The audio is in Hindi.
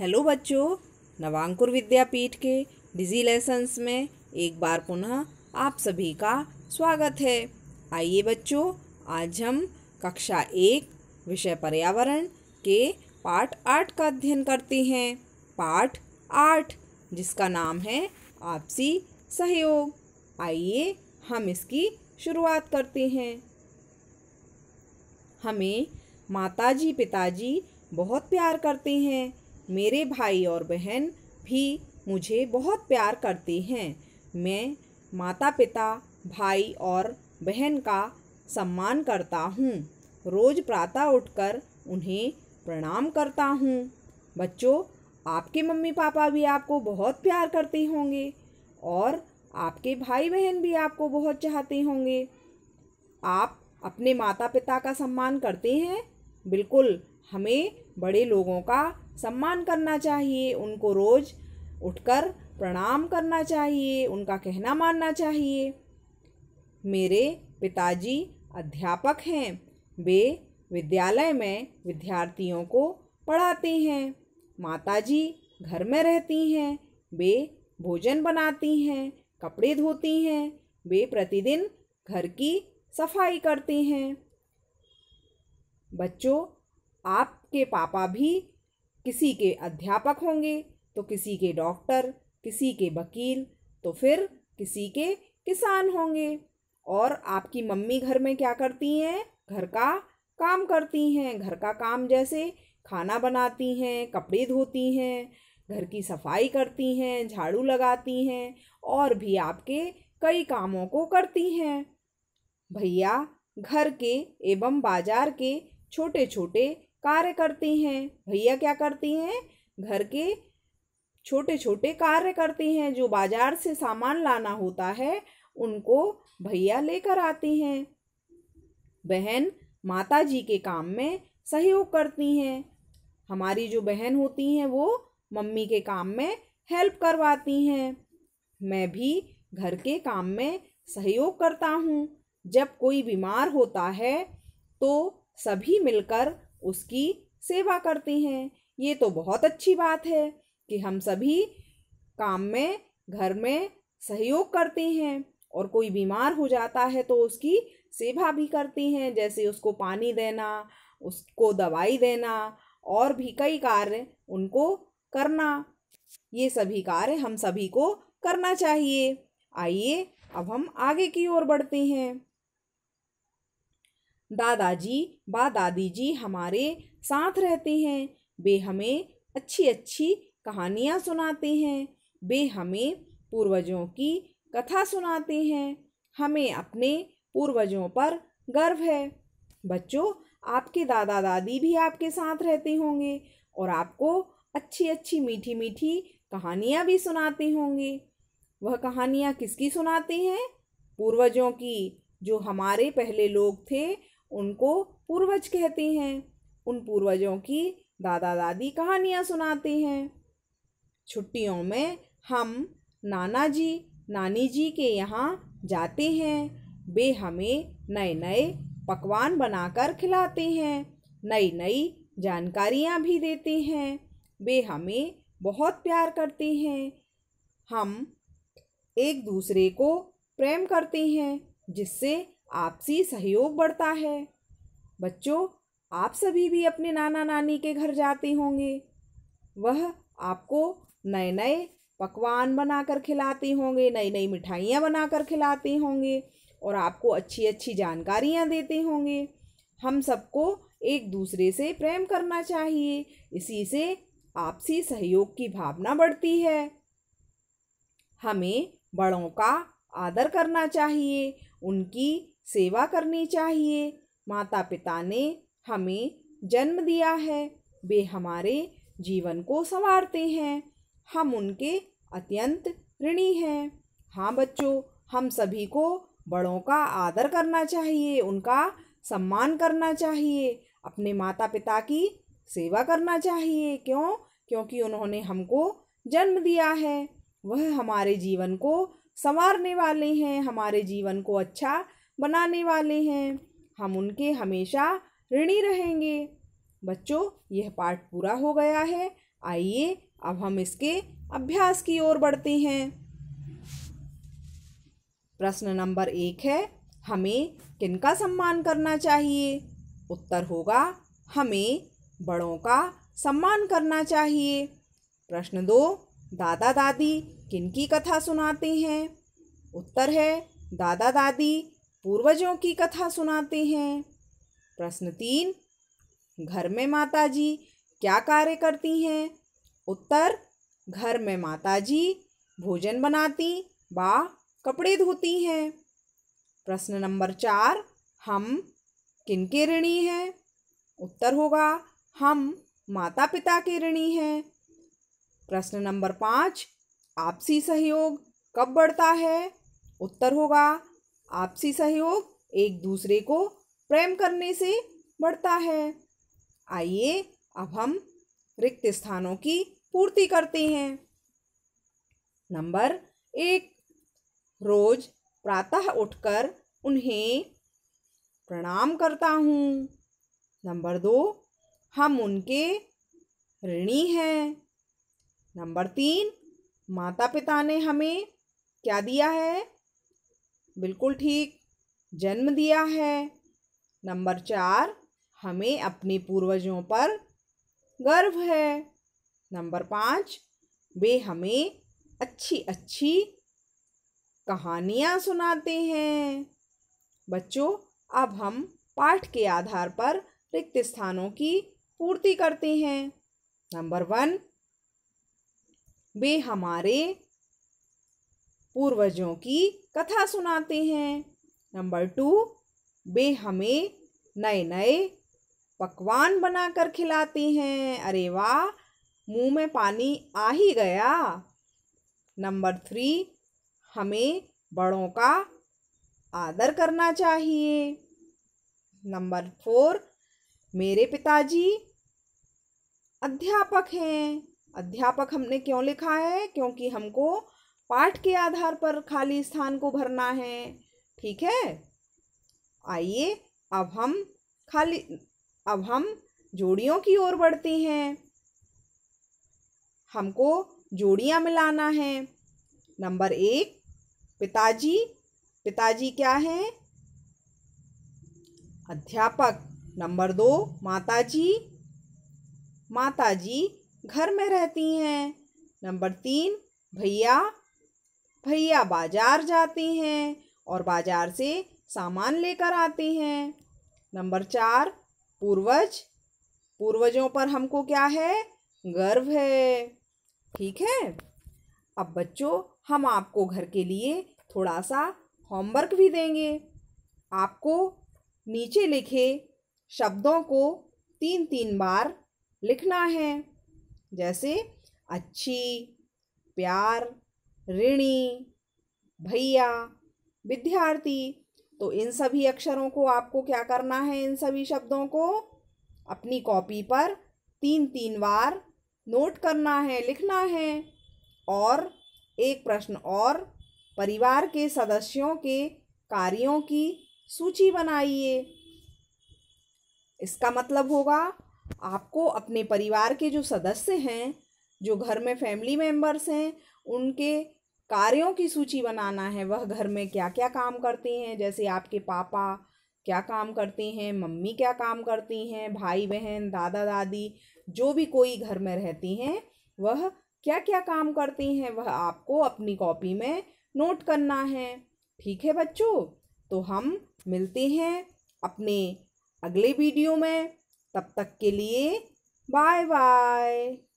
हेलो बच्चों नवांकुर विद्यापीठ के डिजी लेसन्स में एक बार पुनः आप सभी का स्वागत है आइए बच्चों आज हम कक्षा एक विषय पर्यावरण के पाठ आठ का अध्ययन करते हैं पाठ आठ जिसका नाम है आपसी सहयोग आइए हम इसकी शुरुआत करते हैं हमें माताजी पिताजी बहुत प्यार करते हैं मेरे भाई और बहन भी मुझे बहुत प्यार करते हैं मैं माता पिता भाई और बहन का सम्मान करता हूँ रोज़ प्रातः उठकर उन्हें प्रणाम करता हूँ बच्चों आपके मम्मी पापा भी आपको बहुत प्यार करते होंगे और आपके भाई बहन भी आपको बहुत चाहते होंगे आप अपने माता पिता का सम्मान करते हैं बिल्कुल हमें बड़े लोगों का सम्मान करना चाहिए उनको रोज़ उठकर प्रणाम करना चाहिए उनका कहना मानना चाहिए मेरे पिताजी अध्यापक हैं वे विद्यालय में विद्यार्थियों को पढ़ाते हैं माताजी घर में रहती हैं वे भोजन बनाती हैं कपड़े धोती हैं वे प्रतिदिन घर की सफाई करती हैं बच्चों आपके पापा भी किसी के अध्यापक होंगे तो किसी के डॉक्टर किसी के वकील तो फिर किसी के किसान होंगे और आपकी मम्मी घर में क्या करती हैं घर का काम करती हैं घर का काम जैसे खाना बनाती हैं कपड़े धोती हैं घर की सफाई करती हैं झाड़ू लगाती हैं और भी आपके कई कामों को करती हैं भैया घर के एवं बाजार के छोटे छोटे कार्य करती हैं भैया क्या करती हैं घर के छोटे छोटे कार्य करती हैं जो बाजार से सामान लाना होता है उनको भैया लेकर आती हैं बहन माता जी के काम में सहयोग करती हैं हमारी जो बहन होती हैं वो मम्मी के काम में हेल्प करवाती हैं मैं भी घर के काम में सहयोग करता हूँ जब कोई बीमार होता है तो सभी मिलकर उसकी सेवा करते हैं ये तो बहुत अच्छी बात है कि हम सभी काम में घर में सहयोग करते हैं और कोई बीमार हो जाता है तो उसकी सेवा भी करते हैं जैसे उसको पानी देना उसको दवाई देना और भी कई कार्य उनको करना ये सभी कार्य हम सभी को करना चाहिए आइए अब हम आगे की ओर बढ़ते हैं दादाजी व दादी जी हमारे साथ रहते हैं वे हमें अच्छी अच्छी कहानियाँ सुनाते हैं वे हमें पूर्वजों की कथा सुनाते हैं हमें अपने पूर्वजों पर गर्व है बच्चों आपके दादा दादी भी आपके साथ रहते होंगे और आपको अच्छी अच्छी मीठी मीठी कहानियाँ भी सुनाते होंगे वह कहानियाँ किसकी सुनाते हैं पूर्वजों की जो हमारे पहले लोग थे उनको पूर्वज कहते हैं उन पूर्वजों की दादा दादी कहानियाँ सुनाते हैं छुट्टियों में हम नाना जी नानी जी के यहाँ जाते हैं वे हमें नए नए पकवान बनाकर खिलाते हैं नई नई जानकारियाँ भी देते हैं वे हमें बहुत प्यार करते हैं हम एक दूसरे को प्रेम करते हैं जिससे आपसी सहयोग बढ़ता है बच्चों आप सभी भी अपने नाना नानी के घर जाते होंगे वह आपको नए नए पकवान बनाकर खिलाते होंगे नई नई मिठाइयाँ बनाकर खिलाते होंगे और आपको अच्छी अच्छी जानकारियाँ देते होंगे हम सबको एक दूसरे से प्रेम करना चाहिए इसी से आपसी सहयोग की भावना बढ़ती है हमें बड़ों का आदर करना चाहिए उनकी सेवा करनी चाहिए माता पिता ने हमें जन्म दिया है वे हमारे जीवन को संवारते हैं हम उनके अत्यंत ऋणी हैं हाँ बच्चों हम सभी को बड़ों का आदर करना चाहिए उनका सम्मान करना चाहिए अपने माता पिता की सेवा करना चाहिए क्यों क्योंकि उन्होंने हमको जन्म दिया है वह हमारे जीवन को संवारने वाले हैं हमारे जीवन को अच्छा बनाने वाले हैं हम उनके हमेशा ऋणी रहेंगे बच्चों यह पाठ पूरा हो गया है आइए अब हम इसके अभ्यास की ओर बढ़ते हैं प्रश्न नंबर एक है हमें किनका सम्मान करना चाहिए उत्तर होगा हमें बड़ों का सम्मान करना चाहिए प्रश्न दो दादा दादी किनकी कथा सुनाते हैं उत्तर है दादा दादी पूर्वजों की कथा सुनाते हैं प्रश्न तीन घर में माताजी क्या कार्य करती हैं उत्तर घर में माताजी भोजन बनाती व कपड़े धोती हैं प्रश्न नंबर चार हम किन के ऋणी हैं उत्तर होगा हम माता पिता के ऋणी हैं प्रश्न नंबर पाँच आपसी सहयोग कब बढ़ता है उत्तर होगा आपसी सहयोग एक दूसरे को प्रेम करने से बढ़ता है आइए अब हम रिक्त स्थानों की पूर्ति करते हैं नंबर एक रोज प्रातः उठकर उन्हें प्रणाम करता हूँ नंबर दो हम उनके ऋणी हैं नंबर तीन माता पिता ने हमें क्या दिया है बिल्कुल ठीक जन्म दिया है नंबर चार हमें अपने पूर्वजों पर गर्व है नंबर पाँच वे हमें अच्छी अच्छी कहानियाँ सुनाते हैं बच्चों अब हम पाठ के आधार पर रिक्त स्थानों की पूर्ति करते हैं नंबर वन वे हमारे पूर्वजों की कथा सुनाते हैं नंबर टू वे हमें नए नए पकवान बनाकर खिलाते हैं अरे वाह मुंह में पानी आ ही गया नंबर थ्री हमें बड़ों का आदर करना चाहिए नंबर फोर मेरे पिताजी अध्यापक हैं अध्यापक हमने क्यों लिखा है क्योंकि हमको पाठ के आधार पर खाली स्थान को भरना है ठीक है आइए अब हम खाली अब हम जोड़ियों की ओर बढ़ते हैं हमको जोड़ियां मिलाना है नंबर एक पिताजी पिताजी क्या हैं अध्यापक नंबर दो माताजी माताजी घर में रहती हैं नंबर तीन भैया भैया बाजार जाते हैं और बाजार से सामान लेकर आते हैं नंबर चार पूर्वज पूर्वजों पर हमको क्या है गर्व है ठीक है अब बच्चों हम आपको घर के लिए थोड़ा सा होमवर्क भी देंगे आपको नीचे लिखे शब्दों को तीन तीन बार लिखना है जैसे अच्छी प्यार ऋणी भैया विद्यार्थी तो इन सभी अक्षरों को आपको क्या करना है इन सभी शब्दों को अपनी कॉपी पर तीन तीन बार नोट करना है लिखना है और एक प्रश्न और परिवार के सदस्यों के कार्यों की सूची बनाइए इसका मतलब होगा आपको अपने परिवार के जो सदस्य हैं जो घर में फैमिली मेंबर्स हैं उनके कार्यों की सूची बनाना है वह घर में क्या क्या काम करते हैं जैसे आपके पापा क्या काम करते हैं मम्मी क्या काम करती हैं भाई बहन दादा दादी जो भी कोई घर में रहती हैं वह क्या क्या काम करती हैं वह आपको अपनी कॉपी में नोट करना है ठीक है बच्चों तो हम मिलते हैं अपने अगले वीडियो में तब तक के लिए बाय बाय